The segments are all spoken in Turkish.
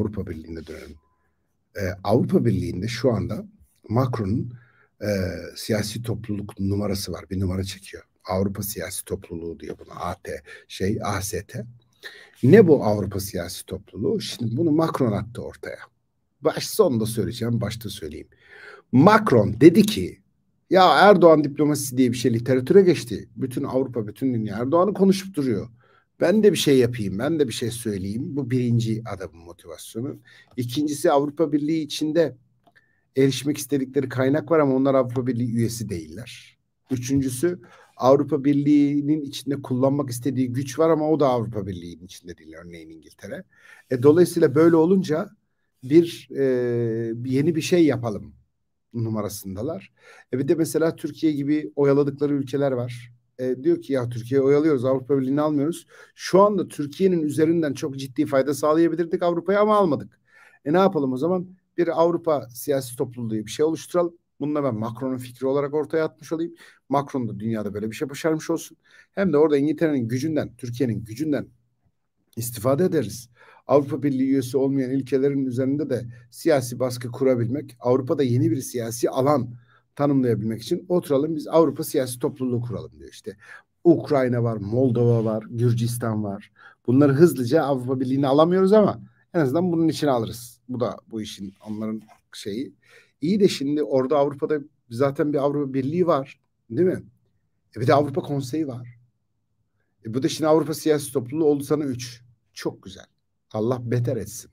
Avrupa Birliği'nde dönelim. E, Avrupa Birliği'nde şu anda Macron'un e, siyasi topluluk numarası var. Bir numara çekiyor. Avrupa Siyasi Topluluğu diyor buna. AT şey AST. Ne bu Avrupa Siyasi Topluluğu? Şimdi bunu Macron attı ortaya. Baş sonunda söyleyeceğim, başta söyleyeyim. Macron dedi ki ya Erdoğan diplomasisi diye bir şey literatüre geçti. Bütün Avrupa, bütün dünya Erdoğan'ı konuşup duruyor. Ben de bir şey yapayım, ben de bir şey söyleyeyim. Bu birinci adamın motivasyonu. İkincisi Avrupa Birliği içinde erişmek istedikleri kaynak var ama onlar Avrupa Birliği üyesi değiller. Üçüncüsü Avrupa Birliği'nin içinde kullanmak istediği güç var ama o da Avrupa Birliği'nin içinde değil örneğin İngiltere. E, dolayısıyla böyle olunca bir e, yeni bir şey yapalım numarasındalar. E bir de mesela Türkiye gibi oyaladıkları ülkeler var e, diyor ki ya Türkiye oyalıyoruz Avrupa Birliği'ni almıyoruz. Şu anda Türkiye'nin üzerinden çok ciddi fayda sağlayabilirdik Avrupa'ya ama almadık. E ne yapalım o zaman? Bir Avrupa siyasi topluluğu bir şey oluşturalım. Bunu da ben Macron'un fikri olarak ortaya atmış olayım. Macron da dünyada böyle bir şey başarmış olsun. Hem de orada İngiltere'nin gücünden, Türkiye'nin gücünden istifade ederiz. Avrupa Birliği üyesi olmayan ülkelerin üzerinde de siyasi baskı kurabilmek, Avrupa'da yeni bir siyasi alan tanımlayabilmek için oturalım biz Avrupa siyasi topluluğu kuralım diyor işte. Ukrayna var, Moldova var, Gürcistan var. Bunları hızlıca Avrupa Birliği'ne alamıyoruz ama en azından bunun için alırız. Bu da bu işin onların şeyi. İyi de şimdi orada Avrupa'da zaten bir Avrupa Birliği var. Değil mi? E bir de Avrupa Konseyi var. E bu da şimdi Avrupa siyasi topluluğu oldu sana üç. Çok güzel. Allah beter etsin.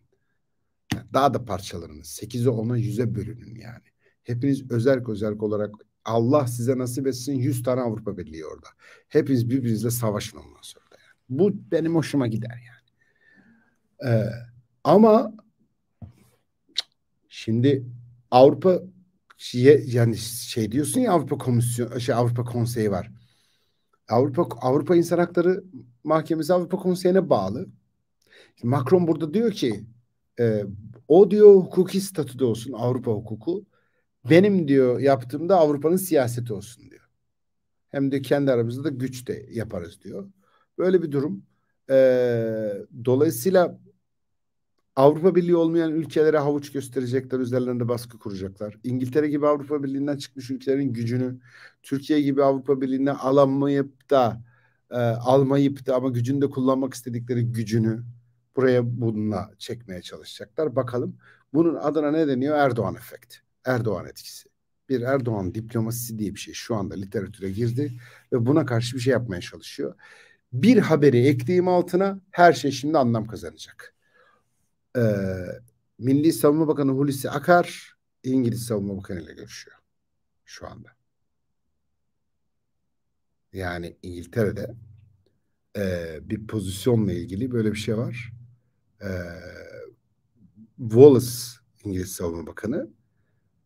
Daha da parçalanın. Sekize ona yüze bölünün yani. Hepiniz özerk özerk olarak Allah size nasip etsin 100 tane Avrupa Birliği orada. Hepiniz birbirinizle savaşın ondan sonra. Da yani. Bu benim hoşuma gider yani. Ee, ama şimdi Avrupa yani şey diyorsun ya Avrupa Komisyon şey Avrupa Konseyi var. Avrupa Avrupa İnsan Hakları Mahkemesi Avrupa Konseyi'ne bağlı. Macron burada diyor ki e, o diyor hukuki statüde olsun Avrupa hukuku. Benim diyor yaptığımda Avrupa'nın siyaseti olsun diyor. Hem de kendi aramızda da güç de yaparız diyor. Böyle bir durum. Ee, dolayısıyla Avrupa Birliği olmayan ülkelere havuç gösterecekler, üzerlerinde baskı kuracaklar. İngiltere gibi Avrupa Birliği'nden çıkmış ülkelerin gücünü Türkiye gibi Avrupa Birliği'ne alamayıp da e, almayıp da ama gücünü de kullanmak istedikleri gücünü buraya bununla çekmeye çalışacaklar. Bakalım bunun adına ne deniyor? Erdoğan efekti. Erdoğan etkisi. Bir Erdoğan diplomasisi diye bir şey şu anda literatüre girdi ve buna karşı bir şey yapmaya çalışıyor. Bir haberi ekleyeyim altına her şey şimdi anlam kazanacak. Ee, Milli Savunma Bakanı Hulusi Akar İngiliz Savunma Bakanı ile görüşüyor şu anda. Yani İngiltere'de e, bir pozisyonla ilgili böyle bir şey var. E, Wallace İngiliz Savunma Bakanı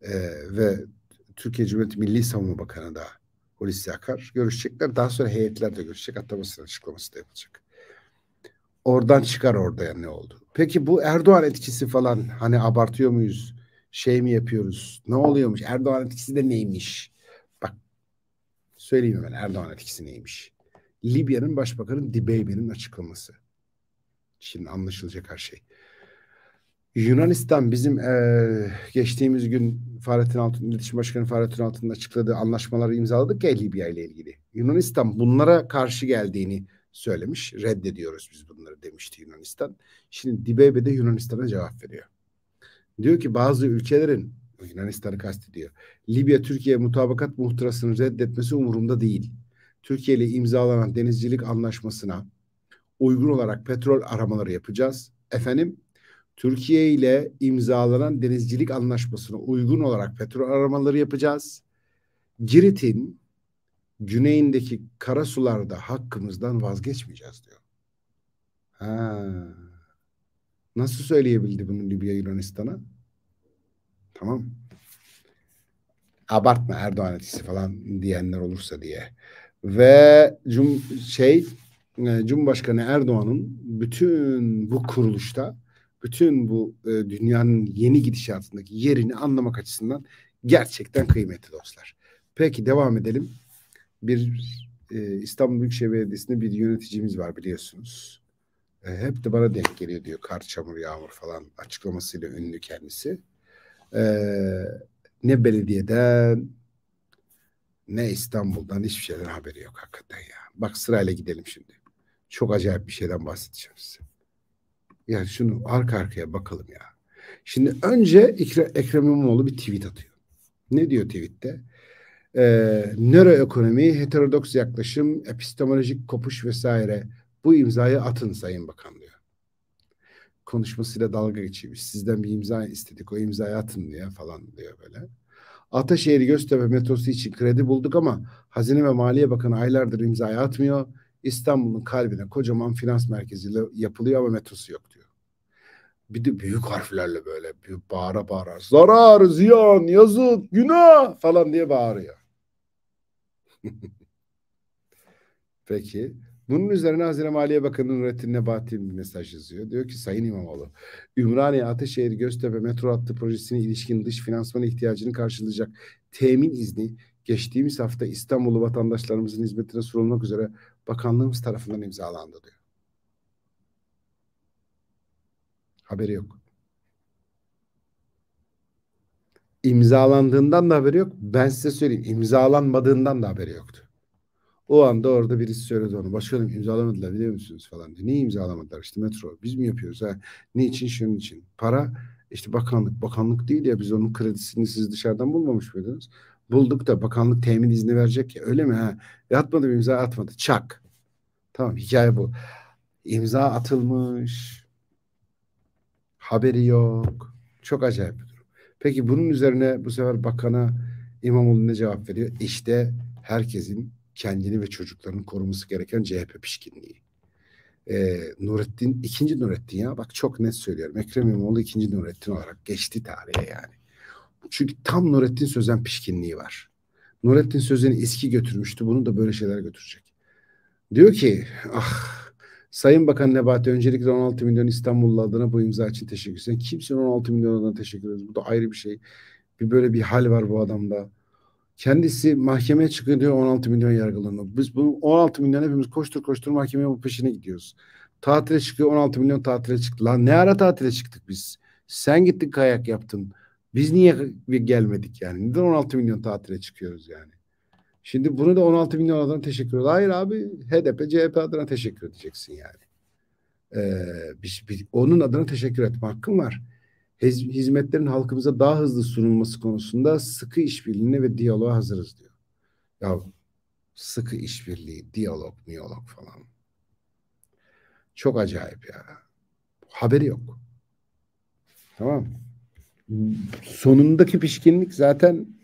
e, ve Türkiye Cumhuriyeti Milli Savunma Bakanı da Hulusi Akar görüşecekler. Daha sonra heyetler de görüşecek. atamasının açıklaması da yapılacak. Oradan çıkar orada ne oldu? Peki bu Erdoğan etkisi falan hani abartıyor muyuz? Şey mi yapıyoruz? Ne oluyormuş? Erdoğan etkisi de neymiş? Bak söyleyeyim hemen Erdoğan etkisi neymiş? Libya'nın başbakanı Dibeybe'nin açıklaması. Şimdi anlaşılacak her şey. Yunanistan bizim e, geçtiğimiz gün Fahrettin Altun, İletişim Başkanı Fahrettin Altun'un açıkladığı anlaşmaları imzaladık ya Libya ile ilgili. Yunanistan bunlara karşı geldiğini söylemiş. Reddediyoruz biz bunları demişti Yunanistan. Şimdi Dibeybe de Yunanistan'a cevap veriyor. Diyor ki bazı ülkelerin Yunanistan'ı kastediyor. Libya Türkiye mutabakat muhtırasını reddetmesi umurumda değil. Türkiye ile imzalanan denizcilik anlaşmasına uygun olarak petrol aramaları yapacağız. Efendim Türkiye ile imzalanan denizcilik anlaşmasına uygun olarak petrol aramaları yapacağız. Girit'in güneyindeki karasularda hakkımızdan vazgeçmeyeceğiz diyor. Ha. Nasıl söyleyebildi bunu Libya Yunanistan'a? Tamam. Abartma Erdoğan etkisi falan diyenler olursa diye. Ve cum şey e, Cumhurbaşkanı Erdoğan'ın bütün bu kuruluşta bütün bu e, dünyanın yeni gidişatındaki yerini anlamak açısından gerçekten kıymetli dostlar. Peki devam edelim. Bir e, İstanbul Büyükşehir Belediyesi'nde bir yöneticimiz var biliyorsunuz. E, hep de bana denk geliyor diyor kar, çamur, yağmur falan açıklamasıyla ünlü kendisi. E, ne belediyeden ne İstanbul'dan hiçbir şeyden haberi yok hakikaten ya. Bak sırayla gidelim şimdi. Çok acayip bir şeyden bahsedeceğim size. Yani şunu arka arkaya bakalım ya. Şimdi önce Ekrem İmamoğlu bir tweet atıyor. Ne diyor tweette? Ee, nöroekonomi, heterodoks yaklaşım, epistemolojik kopuş vesaire bu imzayı atın Sayın Bakan diyor. Konuşmasıyla dalga geçiyor. Sizden bir imza istedik o imzayı atın diye falan diyor böyle. Ataşehir Göztepe metrosu için kredi bulduk ama Hazine ve Maliye Bakanı aylardır imzayı atmıyor. İstanbul'un kalbine kocaman finans merkeziyle yapılıyor ama metrosu yok bir de büyük harflerle böyle büyük bağıra bağıra zarar, ziyan, yazık, günah falan diye bağırıyor. Peki. Bunun üzerine Hazine Maliye Bakanı Nurettin Nebati bir mesaj yazıyor. Diyor ki Sayın İmamoğlu, Ümraniye, Ateşehir, Göztepe metro hattı projesine ilişkin dış finansman ihtiyacını karşılayacak temin izni geçtiğimiz hafta İstanbul'u vatandaşlarımızın hizmetine sunulmak üzere bakanlığımız tarafından imzalandı diyor. Haberi yok. İmzalandığından da haberi yok. Ben size söyleyeyim imzalanmadığından da haberi yoktu. O anda orada birisi söyledi onu. Başkanım imzalamadılar biliyor musunuz falan diye. Niye imzalamadılar işte metro. Biz mi yapıyoruz ha? Niçin şunun için? Para işte bakanlık. Bakanlık değil ya biz onun kredisini siz dışarıdan bulmamış mıydınız? Bulduk da bakanlık temin izni verecek ya. Öyle mi ha? E atmadı imza atmadı. Çak. Tamam hikaye bu. İmza atılmış. Haberi yok. Çok acayip bir durum. Peki bunun üzerine bu sefer bakana İmamoğlu ne cevap veriyor? İşte herkesin kendini ve çocuklarının koruması gereken CHP pişkinliği. Ee, Nurettin, ikinci Nurettin ya bak çok net söylüyorum. Ekrem İmamoğlu ikinci Nurettin olarak geçti tarihe yani. Çünkü tam Nurettin Sözen pişkinliği var. Nurettin Sözen'i eski götürmüştü. Bunu da böyle şeyler götürecek. Diyor ki ah Sayın Bakan Nebati öncelikle 16 milyon İstanbullu adına bu imza için teşekkür ederim. Kimsenin 16 milyon adına teşekkür ederiz. Bu da ayrı bir şey. Bir böyle bir hal var bu adamda. Kendisi mahkemeye çıkıyor 16 milyon yargılanıyor. Biz bu 16 milyon hepimiz koştur koştur mahkemeye bu peşine gidiyoruz. Tatile çıkıyor 16 milyon tatile çıktı. Lan ne ara tatile çıktık biz? Sen gittin kayak yaptın. Biz niye gelmedik yani? Neden 16 milyon tatile çıkıyoruz yani? Şimdi bunu da 16 milyon adına teşekkür ediyor. Hayır abi HDP, CHP adına teşekkür edeceksin yani. Ee, bir, bir, onun adına teşekkür etme hakkın var. Hizmetlerin halkımıza daha hızlı sunulması konusunda sıkı işbirliğine ve diyaloğa hazırız diyor. Ya sıkı işbirliği, diyalog, miyolog falan. Çok acayip ya. Haberi yok. Tamam. Sonundaki pişkinlik zaten